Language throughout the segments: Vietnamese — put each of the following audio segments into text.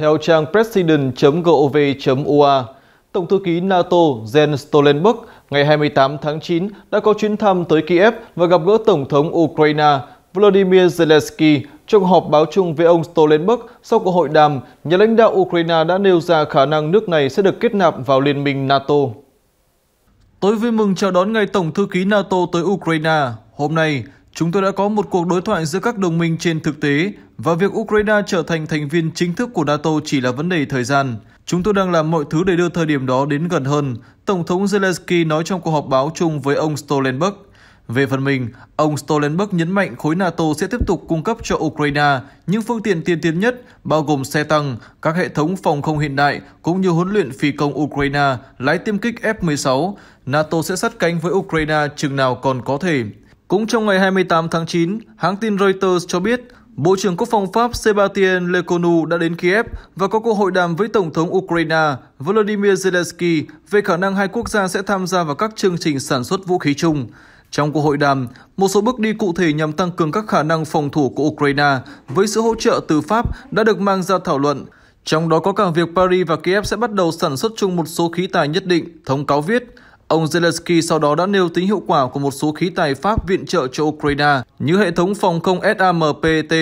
Theo trang president.gov.ua, Tổng thư ký NATO Jens Stoltenberg ngày 28 tháng 9 đã có chuyến thăm tới Kiev và gặp gỡ Tổng thống Ukraine Volodymyr Zelensky trong họp báo chung với ông Stoltenberg sau cuộc hội đàm, nhà lãnh đạo Ukraine đã nêu ra khả năng nước này sẽ được kết nạp vào Liên minh NATO. Tôi vui mừng chào đón ngài Tổng thư ký NATO tới Ukraine. Hôm nay, Chúng tôi đã có một cuộc đối thoại giữa các đồng minh trên thực tế và việc Ukraine trở thành thành viên chính thức của NATO chỉ là vấn đề thời gian. Chúng tôi đang làm mọi thứ để đưa thời điểm đó đến gần hơn, Tổng thống Zelensky nói trong cuộc họp báo chung với ông Stoltenberg. Về phần mình, ông Stoltenberg nhấn mạnh khối NATO sẽ tiếp tục cung cấp cho Ukraine những phương tiện tiên tiến nhất, bao gồm xe tăng, các hệ thống phòng không hiện đại, cũng như huấn luyện phi công Ukraine, lái tiêm kích F-16. NATO sẽ sát cánh với Ukraine chừng nào còn có thể. Cũng trong ngày 28 tháng 9, hãng tin Reuters cho biết Bộ trưởng Quốc phòng Pháp Sebastien Lecornu đã đến Kiev và có cuộc hội đàm với Tổng thống Ukraine Volodymyr Zelensky về khả năng hai quốc gia sẽ tham gia vào các chương trình sản xuất vũ khí chung. Trong cuộc hội đàm, một số bước đi cụ thể nhằm tăng cường các khả năng phòng thủ của Ukraine với sự hỗ trợ từ Pháp đã được mang ra thảo luận. Trong đó có cả việc Paris và Kiev sẽ bắt đầu sản xuất chung một số khí tài nhất định, thông cáo viết – Ông Zelensky sau đó đã nêu tính hiệu quả của một số khí tài Pháp viện trợ cho Ukraine như hệ thống phòng không SAMPT,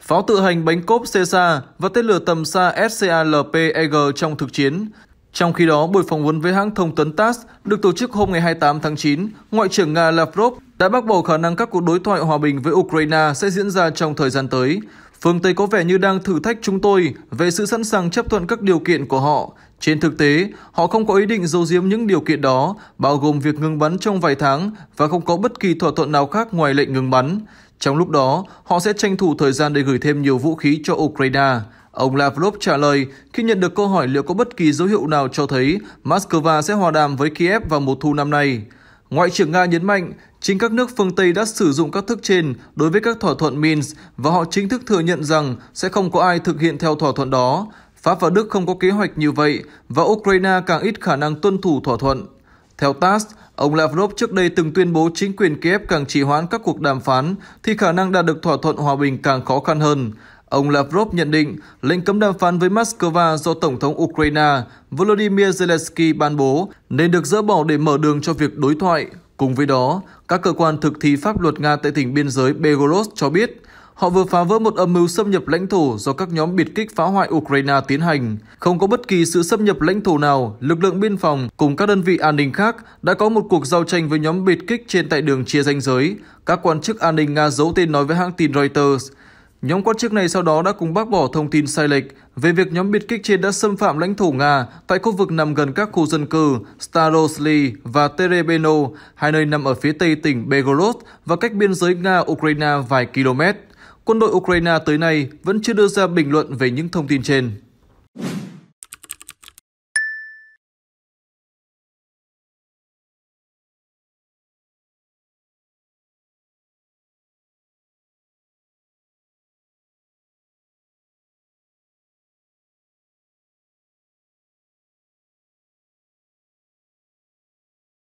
pháo tự hành bánh cốp Caesar và tên lửa tầm xa SCALP-EG trong thực chiến. Trong khi đó, buổi phỏng vấn với hãng thông tấn TASS được tổ chức hôm ngày 28 tháng 9, Ngoại trưởng Nga Lavrov đã bác bỏ khả năng các cuộc đối thoại hòa bình với Ukraine sẽ diễn ra trong thời gian tới. Phương Tây có vẻ như đang thử thách chúng tôi về sự sẵn sàng chấp thuận các điều kiện của họ. Trên thực tế, họ không có ý định giấu giếm những điều kiện đó, bao gồm việc ngừng bắn trong vài tháng và không có bất kỳ thỏa thuận nào khác ngoài lệnh ngừng bắn. Trong lúc đó, họ sẽ tranh thủ thời gian để gửi thêm nhiều vũ khí cho Ukraine. Ông Lavrov trả lời khi nhận được câu hỏi liệu có bất kỳ dấu hiệu nào cho thấy Moscow sẽ hòa đàm với Kiev vào mùa thu năm nay. Ngoại trưởng Nga nhấn mạnh, chính các nước phương Tây đã sử dụng các thức trên đối với các thỏa thuận Minsk và họ chính thức thừa nhận rằng sẽ không có ai thực hiện theo thỏa thuận đó. Pháp và Đức không có kế hoạch như vậy và Ukraine càng ít khả năng tuân thủ thỏa thuận. Theo TASS, ông Lavrov trước đây từng tuyên bố chính quyền Kiev càng trì hoãn các cuộc đàm phán thì khả năng đạt được thỏa thuận hòa bình càng khó khăn hơn. Ông Lavrov nhận định lệnh cấm đàm phán với Moscow do Tổng thống Ukraine Volodymyr Zelensky ban bố nên được dỡ bỏ để mở đường cho việc đối thoại. Cùng với đó, các cơ quan thực thi pháp luật Nga tại tỉnh biên giới Belgorod cho biết họ vừa phá vỡ một âm mưu xâm nhập lãnh thổ do các nhóm biệt kích phá hoại Ukraine tiến hành. Không có bất kỳ sự xâm nhập lãnh thổ nào, lực lượng biên phòng cùng các đơn vị an ninh khác đã có một cuộc giao tranh với nhóm biệt kích trên tại đường chia ranh giới. Các quan chức an ninh Nga giấu tên nói với hãng tin Reuters – Nhóm quan chức này sau đó đã cùng bác bỏ thông tin sai lệch về việc nhóm biệt kích trên đã xâm phạm lãnh thổ Nga tại khu vực nằm gần các khu dân cư Starosly và Terebeno, hai nơi nằm ở phía tây tỉnh Belgorod và cách biên giới Nga-Ukraine vài km. Quân đội Ukraine tới nay vẫn chưa đưa ra bình luận về những thông tin trên.